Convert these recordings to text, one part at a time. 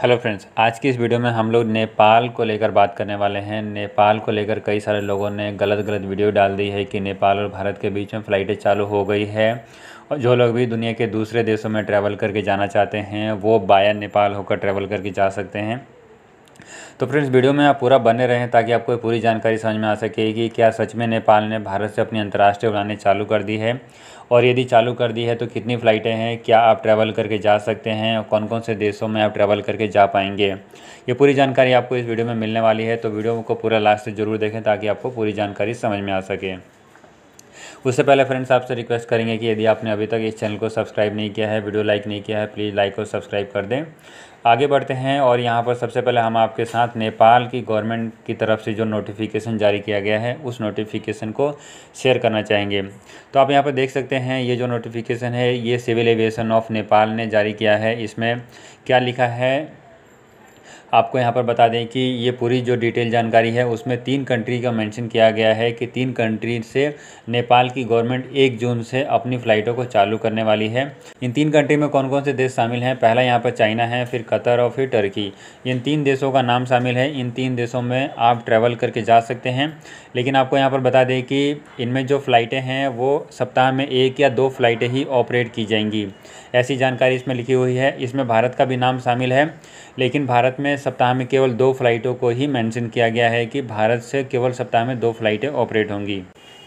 hello friends आज की इस वीडियो में हम लोग नेपाल को लेकर बात करने वाले हैं नेपाल को लेकर कई सारे लोगों ने गलत गलत वीडियो डाल दी है कि नेपाल और भारत के बीच में फ़्लाइटें चालू हो गई है और जो लोग भी दुनिया के दूसरे देशों में ट्रैवल करके जाना चाहते हैं वो बाया नेपाल होकर ट्रैवल करके जा सकते हैं तो फ्रेंड्स वीडियो में आप पूरा बने रहें ताकि आपको पूरी जानकारी समझ में आ सके कि क्या सच में नेपाल ने भारत से अपनी अंतर्राष्ट्रीय उड़ानें चालू कर दी है और यदि चालू कर दी है तो कितनी फ़्लाइटें हैं क्या आप ट्रैवल करके जा सकते हैं और कौन कौन से देशों में आप ट्रैवल करके जा पाएंगे ये पूरी जानकारी आपको इस वीडियो में मिलने वाली है तो वीडियो को पूरा लास्ट से ज़रूर देखें ताकि आपको पूरी जानकारी समझ में आ सके उससे पहले फ्रेंड्स आपसे रिक्वेस्ट करेंगे कि यदि आपने अभी तक इस चैनल को सब्सक्राइब नहीं किया है वीडियो लाइक नहीं किया है प्लीज़ लाइक और सब्सक्राइब कर दें आगे बढ़ते हैं और यहाँ पर सबसे पहले हम आपके साथ नेपाल की गवर्नमेंट की तरफ से जो नोटिफिकेशन जारी किया गया है उस नोटिफिकेशन को शेयर करना चाहेंगे तो आप यहाँ पर देख सकते हैं ये जो नोटिफिकेशन है ये सिविल एविएशन ऑफ नेपाल ने जारी किया है इसमें क्या लिखा है आपको यहाँ पर बता दें कि ये पूरी जो डिटेल जानकारी है उसमें तीन कंट्री का मेंशन किया गया है कि तीन कंट्री से नेपाल की गवर्नमेंट एक जून से अपनी फ़्लाइटों को चालू करने वाली है इन तीन कंट्री में कौन कौन से देश शामिल हैं पहला यहाँ पर चाइना है फिर कतर और फिर टर्की इन तीन देशों का नाम शामिल है इन तीन देशों में आप ट्रैवल करके जा सकते हैं लेकिन आपको यहाँ पर बता दें कि इनमें जो फ़्लाइटें हैं वो सप्ताह में एक या दो फ़्लाइटें ही ऑपरेट की जाएंगी ऐसी जानकारी इसमें लिखी हुई है इसमें भारत का भी नाम शामिल है लेकिन भारत में में सप्ताह में केवल दो फ्लाइटों को ही मेंशन किया गया है कि भारत से केवल सप्ताह में दो फ्लाइटें ऑपरेट होंगी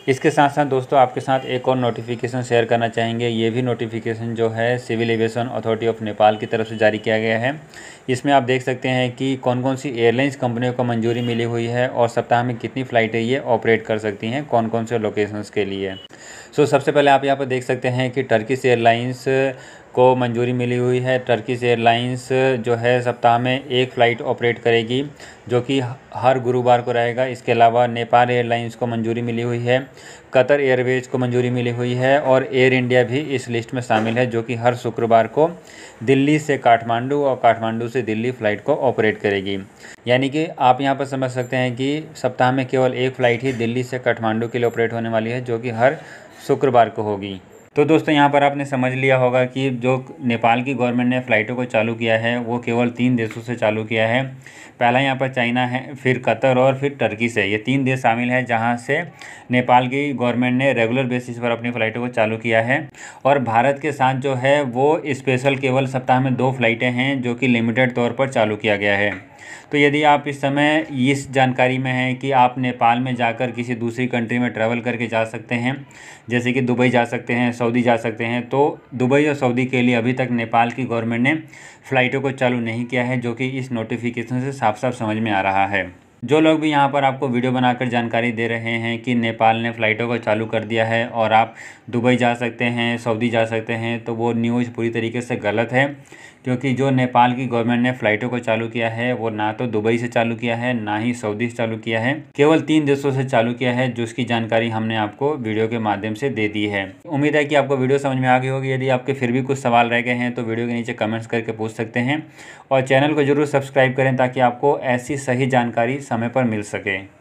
इसके साथ साथ दोस्तों आपके साथ एक और नोटिफिकेशन शेयर करना चाहेंगे ये भी नोटिफिकेशन जो है civil aviation authority of Nepal की तरफ से जारी किया गया है इसमें आप देख सकते हैं कि कौन कौन सी एयरलाइंस कंपनियों को मंजूरी मिली हुई है और सप्ताह में कितनी फ़्लाइटें ये ऑपरेट कर सकती हैं कौन कौन से लोकेशंस के लिए सो so, सबसे पहले आप यहाँ पर देख सकते हैं कि टर्किस एयरलाइंस को मंजूरी मिली हुई है टर्किश एयरलाइंस जो है सप्ताह में एक फ़्लाइट ऑपरेट करेगी जो कि हर गुरुवार को रहेगा इसके अलावा नेपाल एयरलाइंस को मंजूरी मिली हुई है कतर एयरवेज को मंजूरी मिली हुई है और एयर इंडिया भी इस लिस्ट में शामिल है जो कि हर शुक्रवार को दिल्ली से काठमांडू और काठमांडू से दिल्ली फ़्लाइट को ऑपरेट करेगी यानी कि आप यहाँ पर समझ सकते हैं कि सप्ताह में केवल एक फ़्लाइट ही दिल्ली से काठमांडू के लिए ऑपरेट होने वाली है जो कि हर शुक्रवार को होगी तो दोस्तों यहाँ पर आपने समझ लिया होगा कि जो नेपाल की गवर्नमेंट ने फ़्लाइटों को चालू किया है वो केवल तीन देशों से चालू किया है पहला यहाँ पर चाइना है फिर कतर और फिर टर्की से ये तीन देश शामिल हैं जहाँ से नेपाल की गवर्नमेंट ने रेगुलर बेसिस पर अपनी फ़्लाइटों को चालू किया है और भारत के साथ जो है वो स्पेशल केवल सप्ताह में दो फ्लाइटें हैं जो कि लिमिटेड तौर पर चालू किया गया है तो यदि आप इस समय इस जानकारी में हैं कि आप नेपाल में जाकर किसी दूसरी कंट्री में ट्रैवल करके जा सकते हैं जैसे कि दुबई जा सकते हैं सऊदी जा सकते हैं तो दुबई और सऊदी के लिए अभी तक नेपाल की गवर्नमेंट ने फ़्लाइटों को चालू नहीं किया है जो कि इस नोटिफिकेशन से साफ साफ समझ में आ रहा है जो लोग भी यहाँ पर आपको वीडियो बनाकर जानकारी दे रहे हैं कि नेपाल ने फ़्लाइटों को चालू कर दिया है और आप दुबई जा सकते हैं सऊदी जा सकते हैं तो वो न्यूज़ पूरी तरीके से गलत है क्योंकि जो नेपाल की गवर्नमेंट ने फ़्लाइटों को चालू किया है वो ना तो दुबई से चालू किया है ना ही सऊदी से चालू किया है केवल तीन देशों से चालू किया है जिसकी जानकारी हमने आपको वीडियो के माध्यम से दे दी है उम्मीद है कि आपको वीडियो समझ में आ गई होगी यदि आपके फिर भी कुछ सवाल रह गए हैं तो वीडियो के नीचे कमेंट्स करके पूछ सकते हैं और चैनल को जरूर सब्सक्राइब करें ताकि आपको ऐसी सही जानकारी समय पर मिल सके